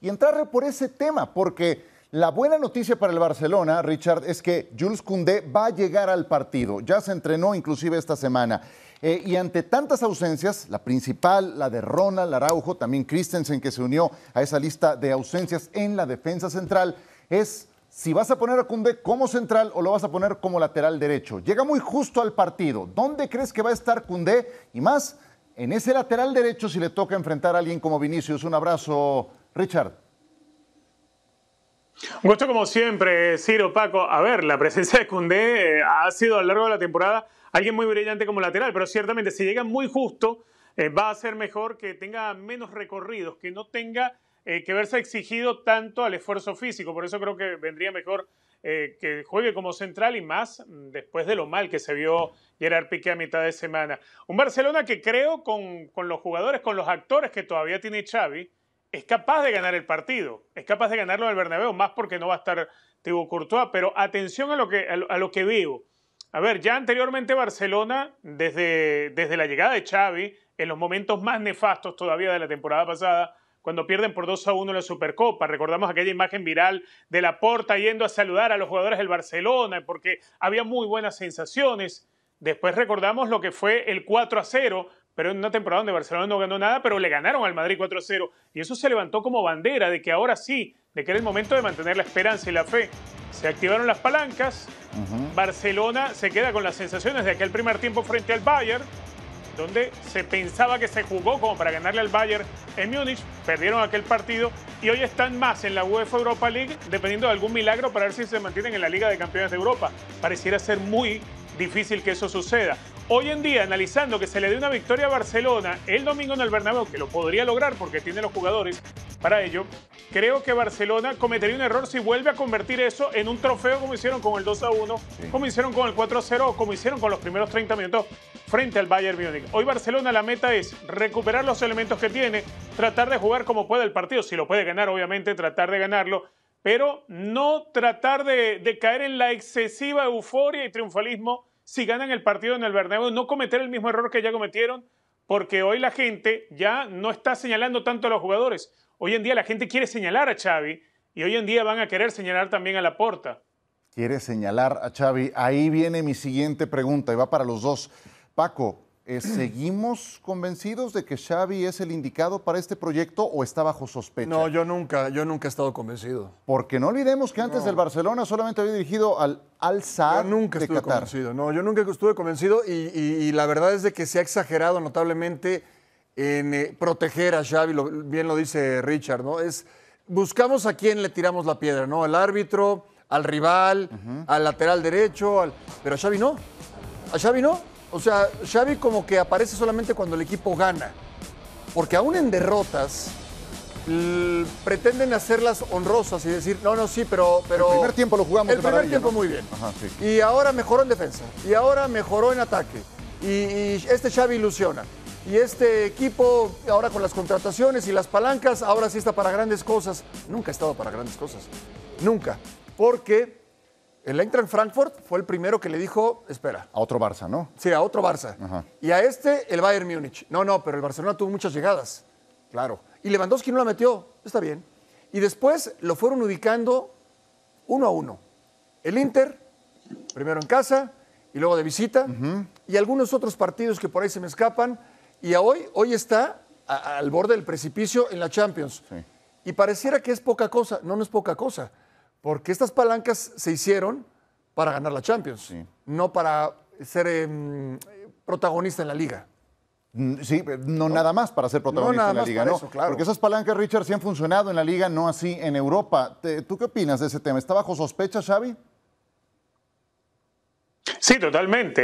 y entrar por ese tema, porque la buena noticia para el Barcelona, Richard, es que Jules Koundé va a llegar al partido. Ya se entrenó inclusive esta semana. Eh, y ante tantas ausencias, la principal, la de Ronald Araujo, también Christensen, que se unió a esa lista de ausencias en la defensa central, es si vas a poner a Cundé como central o lo vas a poner como lateral derecho. Llega muy justo al partido. ¿Dónde crees que va a estar Cundé? Y más, en ese lateral derecho si le toca enfrentar a alguien como Vinicius. Un abrazo, Richard. Un gusto como siempre, Ciro, Paco. A ver, la presencia de Cundé eh, ha sido a lo largo de la temporada alguien muy brillante como lateral, pero ciertamente si llega muy justo, eh, va a ser mejor que tenga menos recorridos, que no tenga eh, que verse exigido tanto al esfuerzo físico. Por eso creo que vendría mejor que juegue como central y más mm, después de lo mal que se vio Gerard Piqué a mitad de semana. Un Barcelona que creo con, con los jugadores, con los actores que todavía tiene Xavi, es capaz de ganar el partido, es capaz de ganarlo al Bernabéu, más porque no va a estar Thibaut Courtois, pero atención a lo que, a lo, a que veo. A ver, ya anteriormente Barcelona, desde, desde la llegada de Xavi, en los momentos más nefastos todavía de la temporada pasada, cuando pierden por 2 a 1 la Supercopa. Recordamos aquella imagen viral de la Porta yendo a saludar a los jugadores del Barcelona porque había muy buenas sensaciones. Después recordamos lo que fue el 4 a 0 pero en una temporada donde Barcelona no ganó nada, pero le ganaron al Madrid 4-0. Y eso se levantó como bandera de que ahora sí, de que era el momento de mantener la esperanza y la fe. Se activaron las palancas, Barcelona se queda con las sensaciones de aquel primer tiempo frente al Bayern, donde se pensaba que se jugó como para ganarle al Bayern en Múnich, perdieron aquel partido y hoy están más en la UEFA Europa League, dependiendo de algún milagro para ver si se mantienen en la Liga de Campeones de Europa. Pareciera ser muy difícil que eso suceda. Hoy en día, analizando que se le dé una victoria a Barcelona el domingo en el Bernabéu, que lo podría lograr porque tiene los jugadores para ello, creo que Barcelona cometería un error si vuelve a convertir eso en un trofeo como hicieron con el 2 a 1, como hicieron con el 4 a 0 o como hicieron con los primeros 30 minutos frente al Bayern Múnich. Hoy Barcelona la meta es recuperar los elementos que tiene, tratar de jugar como puede el partido, si lo puede ganar obviamente, tratar de ganarlo, pero no tratar de caer en la excesiva euforia y triunfalismo si ganan el partido en el Bernabéu, no cometer el mismo error que ya cometieron, porque hoy la gente ya no está señalando tanto a los jugadores. Hoy en día la gente quiere señalar a Xavi y hoy en día van a querer señalar también a la porta. Quiere señalar a Xavi. Ahí viene mi siguiente pregunta y va para los dos. Paco, eh, ¿Seguimos convencidos de que Xavi es el indicado para este proyecto o está bajo sospecha? No, yo nunca, yo nunca he estado convencido. Porque no olvidemos que antes del Barcelona solamente había dirigido al Al Qatar. yo nunca de estuve Qatar. Convencido. No, yo nunca estuve convencido y, la verdad es de que se ha exagerado notablemente en eh, proteger a Xavi, bien lo dice Richard, ¿no? Es buscamos a quién le tiramos la piedra, ¿no? Al árbitro, al rival, al lateral derecho, al... pero a Xavi no. A Xavi no. O sea, Xavi como que aparece solamente cuando el equipo gana. Porque aún en derrotas pretenden hacerlas honrosas y decir, no, no, sí, pero... pero el primer tiempo lo jugamos. El primer tiempo muy bien. Y ahora mejoró en defensa. Y ahora mejoró en ataque. y este Xavi ilusiona. Y este equipo, ahora con las contrataciones y las palancas, ahora sí está para grandes cosas. Nunca ha estado para grandes cosas. Nunca. Porque el Eintracht Frankfurt fue el primero que le dijo, espera. A otro Barça, ¿no? Sí, a otro Barça. Y a este, el Bayern Múnich. No, no, pero el Barcelona tuvo muchas llegadas. Claro. Y Lewandowski no la metió. Está bien. Y después lo fueron ubicando uno a uno. El Inter, primero en casa y luego de visita. Y algunos otros partidos que por ahí se me escapan. Y a hoy, hoy está al borde del precipicio en la Champions. Y pareciera que es poca cosa. No, no es poca cosa. Porque estas palancas se hicieron para ganar la Champions, no para ser em, protagonista en la liga. Mm, sí, eh, no, nada más para ser protagonista en la liga, ¿no? claro. Porque esas palancas, Richard, sí han funcionado en la liga, no así en Europa. ¿Tú qué opinas de ese tema? ¿Está bajo sospecha, Xavi? Sí, totalmente.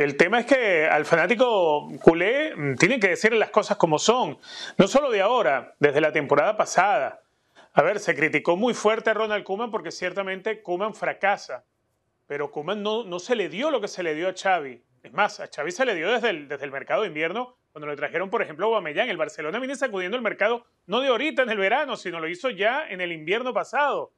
Eh, el tema es que al fanático culé mm, tiene que decirle las cosas como son, no solo de ahora, desde la temporada pasada. A ver, se criticó muy fuerte a Ronald Kuman porque ciertamente Kuman fracasa, pero Kuman no, se le dio lo que se le dio a Xavi. Es más, a Xavi se le dio desde el, desde el mercado de invierno, cuando le trajeron, por ejemplo, a Aubameyang. El Barcelona viene sacudiendo el mercado, no de ahorita en el verano, sino lo hizo ya en el invierno pasado.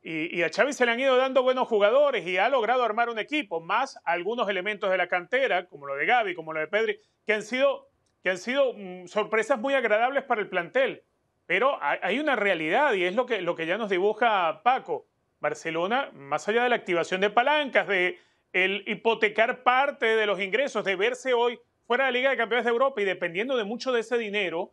Y, a Xavi se le han ido dando buenos jugadores y ha logrado armar un equipo, más algunos elementos de la cantera, como lo de Gaby, como lo de Pedri, que han sido, que han sido mm, sorpresas muy agradables para el plantel. Pero hay una realidad y es lo que, lo que ya nos dibuja Paco. Barcelona, más allá de la activación de palancas, de el hipotecar parte de los ingresos, de verse hoy fuera de la Liga de Campeones de Europa y dependiendo de mucho de ese dinero,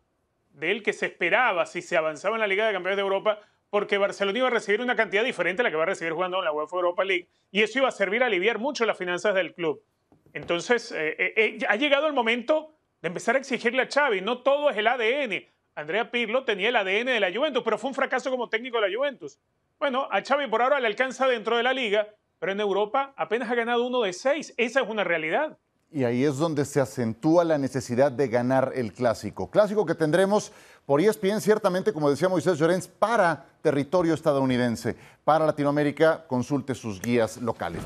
del que se esperaba si se avanzaba en la Liga de Campeones de Europa, porque Barcelona iba a recibir una cantidad diferente a la que va a recibir jugando en la UEFA Europa League, y eso iba a servir a aliviar mucho las finanzas del club. Entonces, eh, eh, eh, ha llegado el momento de empezar a exigirle a Xavi, no todo es el ADN, Andrea Pirlo tenía el ADN de la Juventus, pero fue un fracaso como técnico de la Juventus. Bueno, a Xavi por ahora le alcanza dentro de la liga, pero en Europa apenas ha ganado uno de seis. Esa es una realidad. Y ahí es donde se acentúa la necesidad de ganar el clásico. Clásico que tendremos por ESPN, ciertamente, como decía Moisés Llorens, para territorio estadounidense. Para Latinoamérica, consulte sus guías locales.